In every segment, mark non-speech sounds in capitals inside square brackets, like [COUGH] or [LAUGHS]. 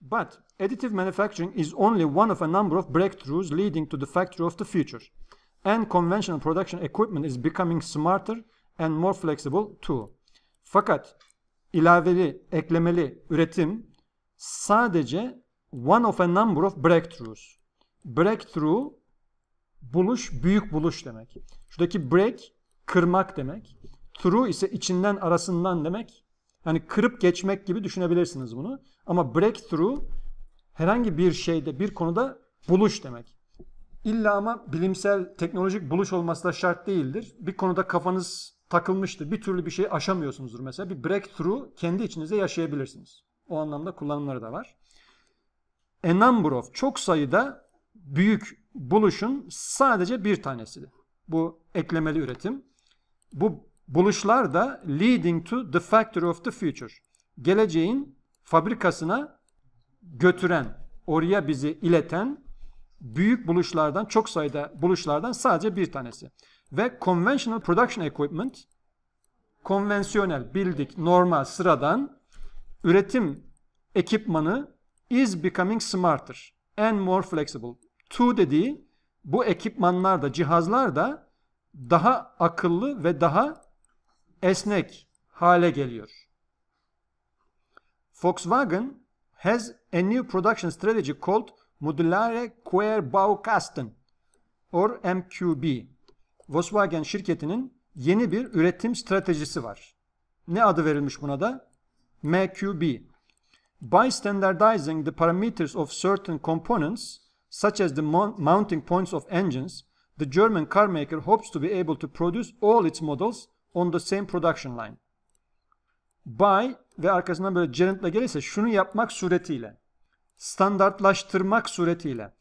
But additive manufacturing is only one of a number of breakthroughs leading to the factory of the future. And conventional production equipment is becoming smarter and more flexible too. Fakat ilaveli, eklemeli üretim sadece one of a number of breakthroughs. Breakthrough buluş, büyük buluş demek. Şuradaki break kırmak demek. Through ise içinden, arasından demek. Hani kırıp geçmek gibi düşünebilirsiniz bunu. Ama breakthrough herhangi bir şeyde, bir konuda buluş demek. İlla ama bilimsel, teknolojik buluş olması da şart değildir. Bir konuda kafanız takılmıştı, Bir türlü bir şeyi aşamıyorsunuzdur mesela. Bir breakthrough kendi içinizde yaşayabilirsiniz. O anlamda kullanımları da var. A number of çok sayıda büyük buluşun sadece bir tanesidir. Bu eklemeli üretim. Bu Buluşlar da leading to the factory of the future. Geleceğin fabrikasına götüren, oraya bizi ileten büyük buluşlardan, çok sayıda buluşlardan sadece bir tanesi. Ve conventional production equipment, konvansiyonel, bildik, normal, sıradan üretim ekipmanı is becoming smarter and more flexible. To dediği bu ekipmanlar da, cihazlar da daha akıllı ve daha esnek hale geliyor. Volkswagen has a new production strategy called Modulare Querbaukasten or MQB. Volkswagen şirketinin yeni bir üretim stratejisi var. Ne adı verilmiş buna da? MQB. By standardizing the parameters of certain components such as the mounting points of engines, the German car maker hopes to be able to produce all its models on the same production line. By ve arkasından böyle gerundla gelirse şunu yapmak suretiyle standartlaştırmak suretiyle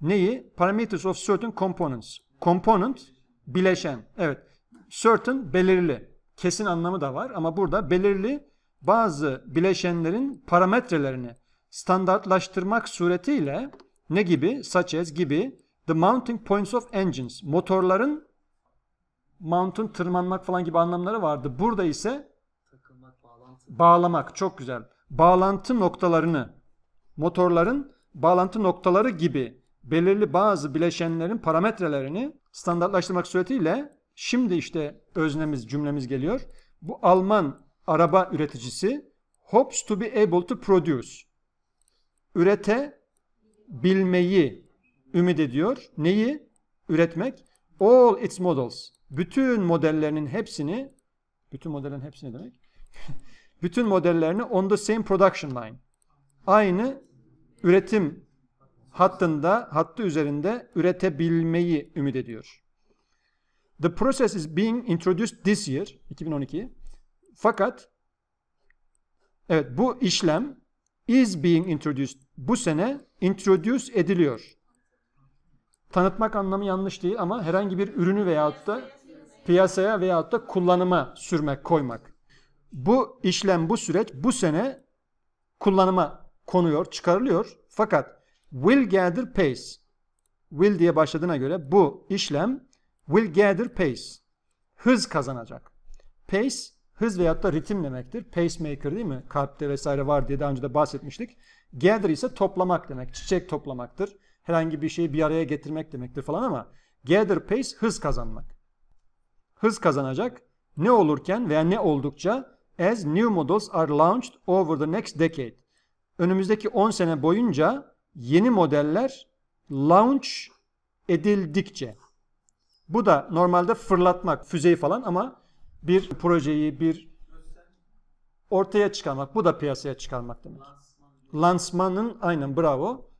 neyi? Parameters of certain components. Component bileşen. Evet. Certain belirli. Kesin anlamı da var ama burada belirli bazı bileşenlerin parametrelerini standartlaştırmak suretiyle ne gibi? Such as gibi the mounting points of engines. Motorların mountain tırmanmak falan gibi anlamları vardı. Burada ise Takılmak, bağlantı. bağlamak çok güzel. Bağlantı noktalarını motorların bağlantı noktaları gibi belirli bazı bileşenlerin parametrelerini standartlaştırmak suretiyle şimdi işte öznemiz cümlemiz geliyor. Bu Alman araba üreticisi hopes to be able to produce ürete bilmeyi ümit ediyor. Neyi? Üretmek. All its models bütün modellerinin hepsini bütün modellerin hepsini demek [LAUGHS] bütün modellerini on the same production line aynı üretim hattında hattı üzerinde üretebilmeyi ümit ediyor. The process is being introduced this year 2012. Fakat evet bu işlem is being introduced bu sene introduce ediliyor. Tanıtmak anlamı yanlış değil ama herhangi bir ürünü veyahut da piyasaya veyahut da kullanıma sürmek, koymak. Bu işlem, bu süreç bu sene kullanıma konuyor, çıkarılıyor. Fakat will gather pace, will diye başladığına göre bu işlem will gather pace, hız kazanacak. Pace, hız veyahut da ritim demektir. Pacemaker değil mi? Kalpte vesaire var diye daha önce de bahsetmiştik. Gather ise toplamak demek, çiçek toplamaktır herhangi bir şeyi bir araya getirmek demektir falan ama gather pace hız kazanmak. Hız kazanacak ne olurken veya ne oldukça as new models are launched over the next decade. Önümüzdeki 10 sene boyunca yeni modeller launch edildikçe. Bu da normalde fırlatmak, füzeyi falan ama bir projeyi, bir ortaya çıkarmak. Bu da piyasaya çıkarmak demek. Lansmanın aynen bravo.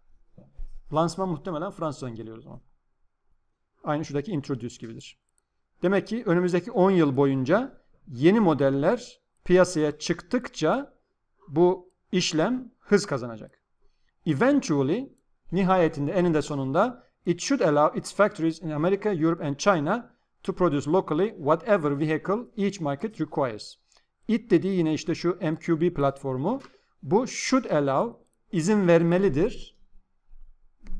Lansman muhtemelen Fransa'dan geliyor o zaman. Aynı şuradaki introduce gibidir. Demek ki önümüzdeki 10 yıl boyunca yeni modeller piyasaya çıktıkça bu işlem hız kazanacak. Eventually, nihayetinde eninde sonunda it should allow its factories in America, Europe and China to produce locally whatever vehicle each market requires. It dediği yine işte şu MQB platformu. Bu should allow izin vermelidir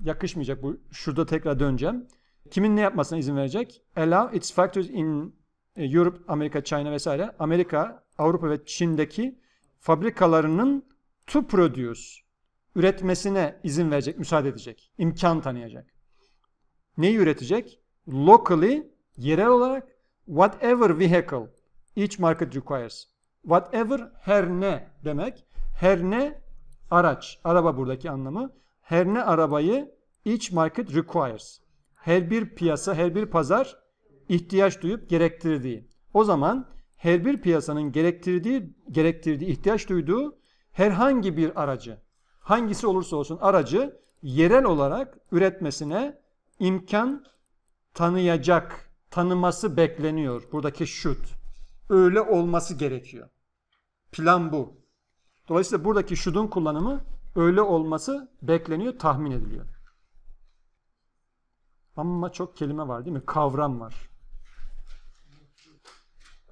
yakışmayacak bu. Şurada tekrar döneceğim. Kimin ne yapmasına izin verecek? Allow its factories in e, Europe, Amerika, China vesaire. Amerika, Avrupa ve Çin'deki fabrikalarının to produce üretmesine izin verecek, müsaade edecek. imkan tanıyacak. Neyi üretecek? Locally, yerel olarak whatever vehicle each market requires. Whatever her ne demek. Her ne araç. Araba buradaki anlamı her ne arabayı each market requires. Her bir piyasa, her bir pazar ihtiyaç duyup gerektirdiği. O zaman her bir piyasanın gerektirdiği, gerektirdiği, ihtiyaç duyduğu herhangi bir aracı, hangisi olursa olsun aracı yerel olarak üretmesine imkan tanıyacak, tanıması bekleniyor. Buradaki şut. Öyle olması gerekiyor. Plan bu. Dolayısıyla buradaki şudun kullanımı öyle olması bekleniyor, tahmin ediliyor. Ama çok kelime var değil mi? Kavram var.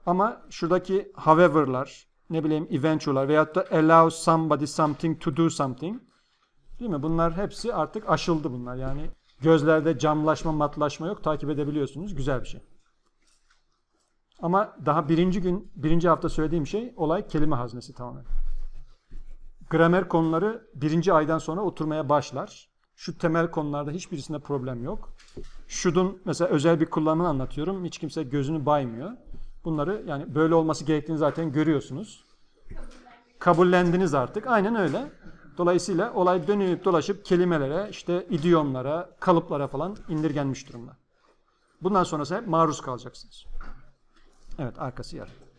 Ama şuradaki however'lar, ne bileyim eventual'lar veyahut da allow somebody something to do something değil mi? Bunlar hepsi artık aşıldı bunlar. Yani gözlerde camlaşma, matlaşma yok. Takip edebiliyorsunuz. Güzel bir şey. Ama daha birinci gün, birinci hafta söylediğim şey olay kelime haznesi tamamen gramer konuları birinci aydan sonra oturmaya başlar. Şu temel konularda hiçbirisinde problem yok. Şudun mesela özel bir kullanımını anlatıyorum. Hiç kimse gözünü baymıyor. Bunları yani böyle olması gerektiğini zaten görüyorsunuz. Kabullendiniz artık. Aynen öyle. Dolayısıyla olay dönüp dolaşıp kelimelere, işte idiomlara, kalıplara falan indirgenmiş durumda. Bundan sonrası hep maruz kalacaksınız. Evet, arkası yarın.